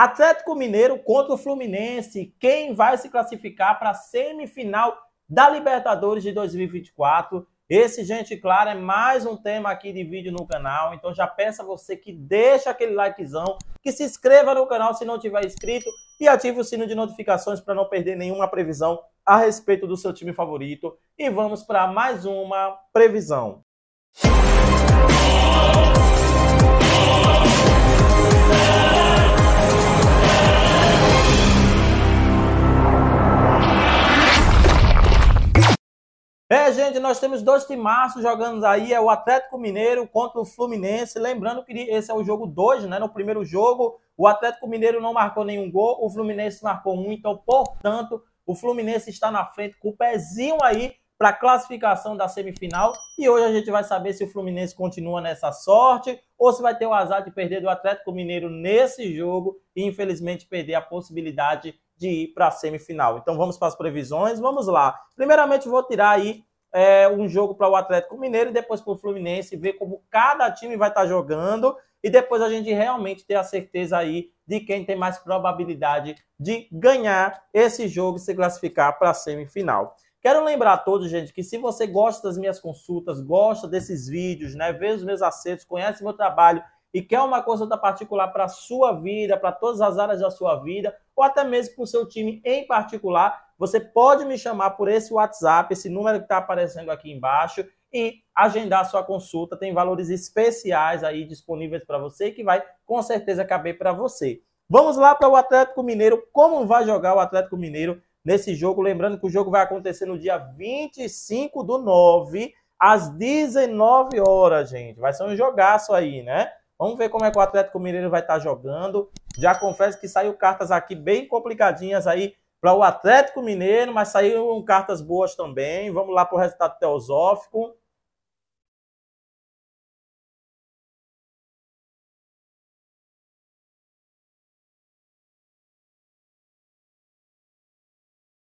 Atlético Mineiro contra o Fluminense. Quem vai se classificar para a semifinal da Libertadores de 2024? Esse, gente, claro, é mais um tema aqui de vídeo no canal. Então já peça você que deixa aquele likezão, que se inscreva no canal se não tiver inscrito e ative o sino de notificações para não perder nenhuma previsão a respeito do seu time favorito. E vamos para mais uma previsão. É, gente, nós temos dois timaços jogando aí, é o Atlético Mineiro contra o Fluminense. Lembrando que esse é o jogo 2, né? No primeiro jogo, o Atlético Mineiro não marcou nenhum gol, o Fluminense marcou um, então, portanto, o Fluminense está na frente com o pezinho aí para a classificação da semifinal. E hoje a gente vai saber se o Fluminense continua nessa sorte ou se vai ter o azar de perder do Atlético Mineiro nesse jogo e infelizmente perder a possibilidade de ir para a semifinal. Então vamos para as previsões, vamos lá. Primeiramente vou tirar aí é, um jogo para o Atlético Mineiro e depois para o Fluminense, ver como cada time vai estar tá jogando e depois a gente realmente ter a certeza aí de quem tem mais probabilidade de ganhar esse jogo e se classificar para a semifinal. Quero lembrar a todos, gente, que se você gosta das minhas consultas, gosta desses vídeos, né, vê os meus acertos, conhece meu trabalho e quer uma consulta particular para a sua vida, para todas as áreas da sua vida, ou até mesmo para o seu time em particular, você pode me chamar por esse WhatsApp, esse número que está aparecendo aqui embaixo, e agendar sua consulta. Tem valores especiais aí disponíveis para você que vai com certeza caber para você. Vamos lá para o Atlético Mineiro. Como vai jogar o Atlético Mineiro nesse jogo? Lembrando que o jogo vai acontecer no dia 25 do 9, às 19 horas, gente. Vai ser um jogaço aí, né? Vamos ver como é que o Atlético Mineiro vai estar tá jogando. Já confesso que saiu cartas aqui bem complicadinhas aí para o Atlético Mineiro, mas saíram cartas boas também. Vamos lá para o resultado teosófico.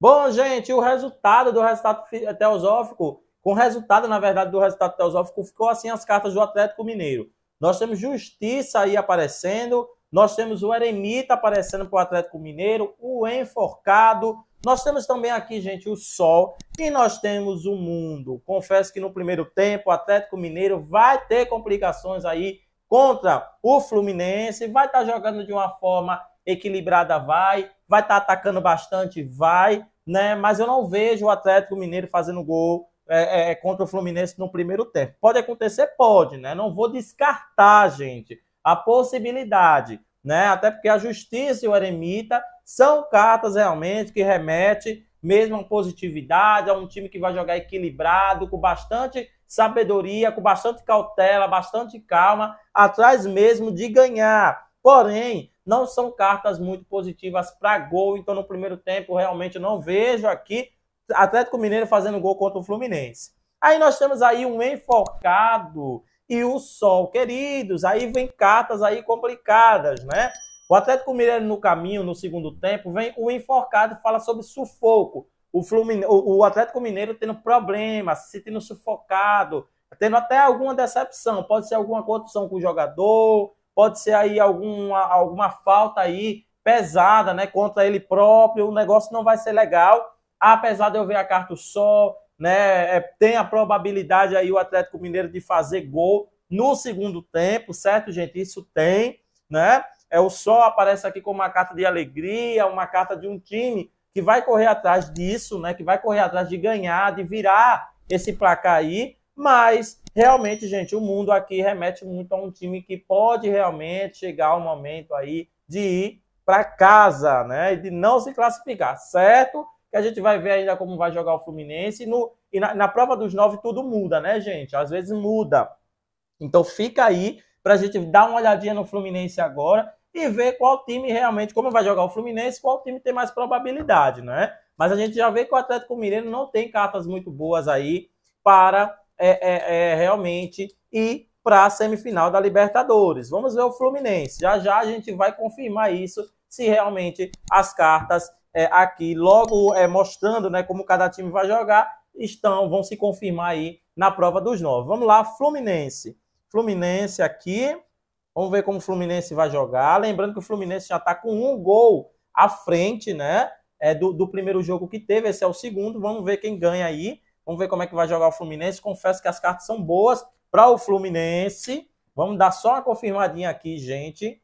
Bom, gente, o resultado do resultado eh, teosófico, com o resultado, na verdade, do resultado teosófico, ficou assim as cartas do Atlético Mineiro. Nós temos Justiça aí aparecendo, nós temos o Eremita aparecendo para o Atlético Mineiro, o Enforcado. Nós temos também aqui, gente, o Sol e nós temos o Mundo. Confesso que no primeiro tempo o Atlético Mineiro vai ter complicações aí contra o Fluminense, vai estar tá jogando de uma forma equilibrada, vai, vai estar tá atacando bastante, vai, né? Mas eu não vejo o Atlético Mineiro fazendo gol é, é, é, contra o Fluminense no primeiro tempo. Pode acontecer? Pode, né? Não vou descartar, gente, a possibilidade, né? Até porque a justiça e o eremita são cartas realmente que remetem mesmo a positividade, a um time que vai jogar equilibrado, com bastante sabedoria, com bastante cautela, bastante calma, atrás mesmo de ganhar. Porém, não são cartas muito positivas para gol, então no primeiro tempo realmente não vejo aqui Atlético Mineiro fazendo gol contra o Fluminense. Aí nós temos aí um enforcado e o sol, queridos. Aí vem cartas aí complicadas, né? O Atlético Mineiro no caminho, no segundo tempo, vem o enforcado fala sobre sufoco. O, Flumin... o Atlético Mineiro tendo problemas, se sentindo sufocado, tendo até alguma decepção. Pode ser alguma condição com o jogador, pode ser aí alguma, alguma falta aí pesada, né? Contra ele próprio, o negócio não vai ser legal apesar de eu ver a carta só, né, é, tem a probabilidade aí o Atlético Mineiro de fazer gol no segundo tempo, certo, gente? Isso tem, né? É o sol aparece aqui como uma carta de alegria, uma carta de um time que vai correr atrás disso, né? Que vai correr atrás de ganhar, de virar esse placar aí, mas realmente, gente, o mundo aqui remete muito a um time que pode realmente chegar ao momento aí de ir para casa, né? E de não se classificar, certo? que a gente vai ver ainda como vai jogar o Fluminense. E, no, e na, na prova dos nove tudo muda, né, gente? Às vezes muda. Então fica aí para a gente dar uma olhadinha no Fluminense agora e ver qual time realmente, como vai jogar o Fluminense, qual time tem mais probabilidade, né? Mas a gente já vê que o Atlético Mineiro não tem cartas muito boas aí para é, é, é, realmente ir para a semifinal da Libertadores. Vamos ver o Fluminense. Já já a gente vai confirmar isso se realmente as cartas é, aqui, logo é, mostrando né, como cada time vai jogar, estão vão se confirmar aí na prova dos nove. Vamos lá, Fluminense. Fluminense aqui. Vamos ver como o Fluminense vai jogar. Lembrando que o Fluminense já está com um gol à frente, né? É do, do primeiro jogo que teve, esse é o segundo. Vamos ver quem ganha aí. Vamos ver como é que vai jogar o Fluminense. Confesso que as cartas são boas para o Fluminense. Vamos dar só uma confirmadinha aqui, gente.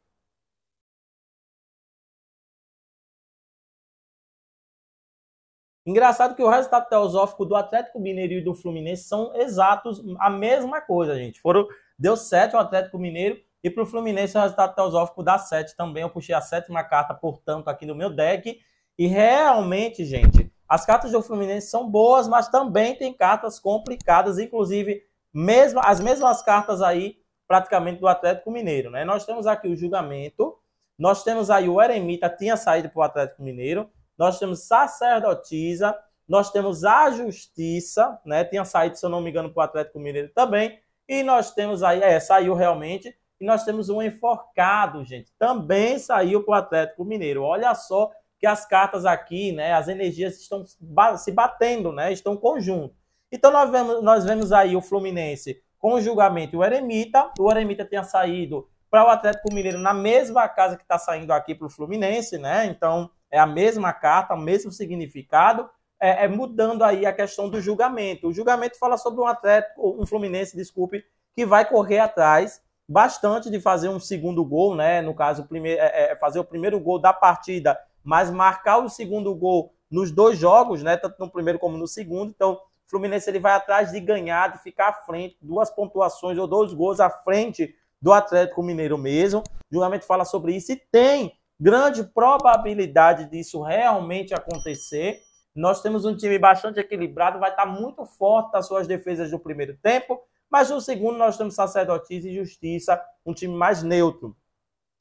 Engraçado que o resultado teosófico do Atlético Mineiro e do Fluminense são exatos a mesma coisa, gente. Foram, deu 7 ao Atlético Mineiro e para o Fluminense o resultado teosófico dá 7 também. Eu puxei a sétima carta, portanto, aqui no meu deck. E realmente, gente, as cartas do Fluminense são boas, mas também tem cartas complicadas, inclusive mesmo, as mesmas cartas aí praticamente do Atlético Mineiro, né? Nós temos aqui o julgamento, nós temos aí o Eremita tinha saído para o Atlético Mineiro, nós temos sacerdotisa, nós temos a justiça, né? Tinha saído, se eu não me engano, para o Atlético Mineiro também. E nós temos aí, é, saiu realmente. E nós temos um enforcado, gente. Também saiu para o Atlético Mineiro. Olha só que as cartas aqui, né? As energias estão se batendo, né? Estão conjunto. Então nós vemos, nós vemos aí o Fluminense com o julgamento e o Eremita. O Eremita tinha saído para o Atlético Mineiro na mesma casa que está saindo aqui para o Fluminense, né? Então é a mesma carta, o mesmo significado, é, é, mudando aí a questão do julgamento. O julgamento fala sobre um Atlético, um Fluminense, desculpe, que vai correr atrás bastante de fazer um segundo gol, né? No caso, primeiro, é, é, fazer o primeiro gol da partida, mas marcar o segundo gol nos dois jogos, né? Tanto no primeiro como no segundo. Então, o Fluminense ele vai atrás de ganhar, de ficar à frente, duas pontuações ou dois gols à frente do Atlético Mineiro mesmo. O julgamento fala sobre isso e tem grande probabilidade disso realmente acontecer. Nós temos um time bastante equilibrado, vai estar muito forte nas suas defesas do primeiro tempo, mas no segundo nós temos Sacerdotisa e Justiça, um time mais neutro.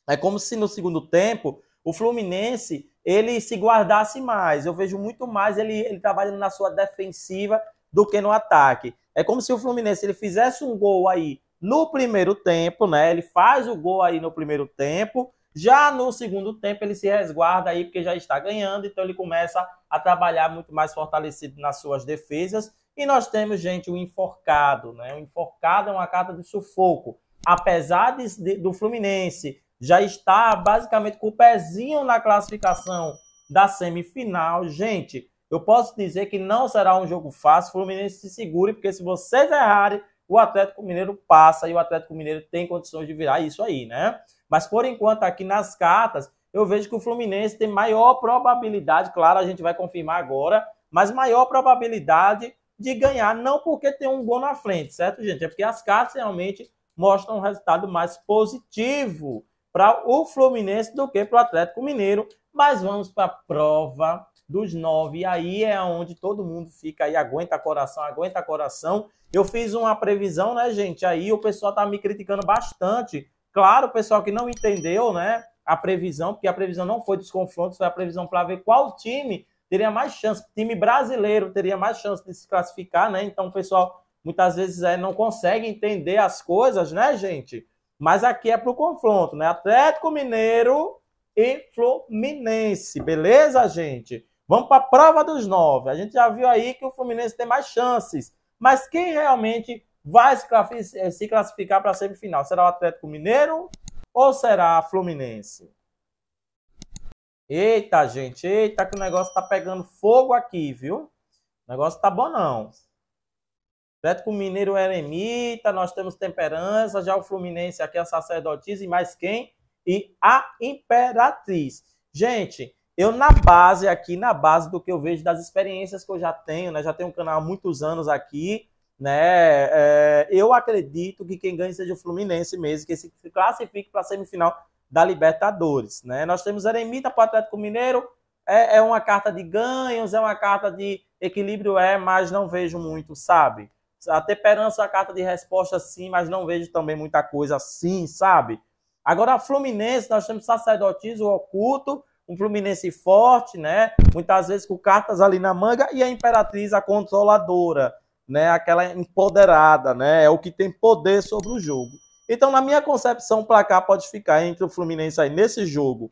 É como se no segundo tempo o Fluminense ele se guardasse mais. Eu vejo muito mais ele, ele trabalhando na sua defensiva do que no ataque. É como se o Fluminense ele fizesse um gol aí no primeiro tempo, né? Ele faz o gol aí no primeiro tempo, já no segundo tempo, ele se resguarda aí, porque já está ganhando, então ele começa a trabalhar muito mais fortalecido nas suas defesas. E nós temos, gente, o enforcado, né? O enforcado é uma carta de sufoco. Apesar de, do Fluminense já estar basicamente com o pezinho na classificação da semifinal, gente, eu posso dizer que não será um jogo fácil. O Fluminense se segure, porque se vocês errarem, o Atlético Mineiro passa e o Atlético Mineiro tem condições de virar isso aí, né? Mas por enquanto, aqui nas cartas, eu vejo que o Fluminense tem maior probabilidade, claro, a gente vai confirmar agora, mas maior probabilidade de ganhar, não porque tem um gol na frente, certo, gente? É porque as cartas realmente mostram um resultado mais positivo para o Fluminense do que para o Atlético Mineiro. Mas vamos para a prova dos nove. E aí é onde todo mundo fica aí, aguenta coração, aguenta coração. Eu fiz uma previsão, né, gente? Aí o pessoal tá me criticando bastante Claro, o pessoal que não entendeu, né? A previsão, porque a previsão não foi dos confrontos, foi a previsão para ver qual time teria mais chance, time brasileiro teria mais chance de se classificar, né? Então o pessoal muitas vezes é, não consegue entender as coisas, né, gente? Mas aqui é para o confronto, né? Atlético Mineiro e Fluminense, beleza, gente? Vamos para a prova dos nove. A gente já viu aí que o Fluminense tem mais chances, mas quem realmente vai se eh, classificar para a semifinal? Será o Atlético Mineiro ou será Fluminense? Eita, gente, eita, que o negócio tá pegando fogo aqui, viu? O negócio tá bom, não. Atlético Mineiro é Eremita, nós temos Temperança, já o Fluminense aqui é a Sacerdotisa e mais quem? E a Imperatriz. Gente, eu na base aqui, na base do que eu vejo das experiências que eu já tenho, né? Já tenho um canal há muitos anos aqui, né? É, eu acredito que quem ganha seja o Fluminense mesmo, que se classifique para a semifinal da Libertadores. Né? Nós temos Eremita para o Atlético Mineiro, é, é, uma carta de ganhos, é uma carta de equilíbrio, é, mas não vejo muito, sabe? A temperança é uma carta de resposta, sim, mas não vejo também muita coisa assim, sabe? Agora, Fluminense, nós temos sacerdotismo oculto, um Fluminense forte, né? Muitas vezes com cartas ali na manga e a Imperatriz, a controladora né, aquela empoderada, né, é o que tem poder sobre o jogo. Então, na minha concepção, o placar pode ficar entre o Fluminense aí nesse jogo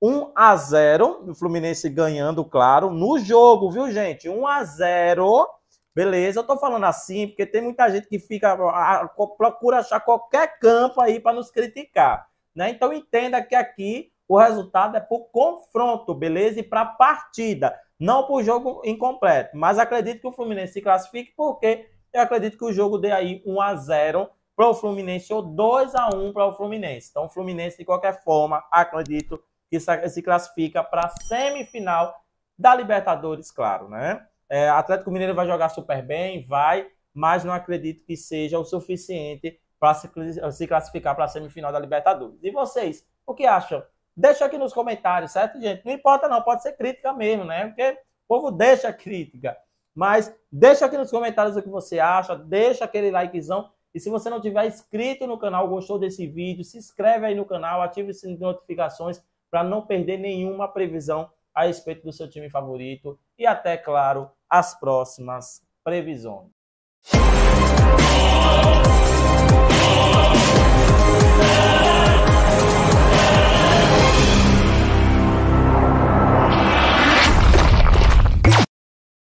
1 a 0, o Fluminense ganhando, claro, no jogo, viu, gente? 1 a 0. Beleza, eu tô falando assim porque tem muita gente que fica a, a, procura achar qualquer campo aí para nos criticar, né? Então entenda que aqui o resultado é por confronto, beleza? E para partida. Não por jogo incompleto, mas acredito que o Fluminense se classifique, porque eu acredito que o jogo dê aí 1 a 0 para o Fluminense ou 2 a 1 para o Fluminense. Então, o Fluminense, de qualquer forma, acredito que se classifica para a semifinal da Libertadores, claro, né? É, Atlético Mineiro vai jogar super bem, vai, mas não acredito que seja o suficiente para se, se classificar para a semifinal da Libertadores. E vocês, o que acham Deixa aqui nos comentários, certo, gente? Não importa não, pode ser crítica mesmo, né? Porque o povo deixa crítica. Mas deixa aqui nos comentários o que você acha, deixa aquele likezão. E se você não tiver inscrito no canal, gostou desse vídeo, se inscreve aí no canal, ative as notificações para não perder nenhuma previsão a respeito do seu time favorito. E até, claro, as próximas previsões.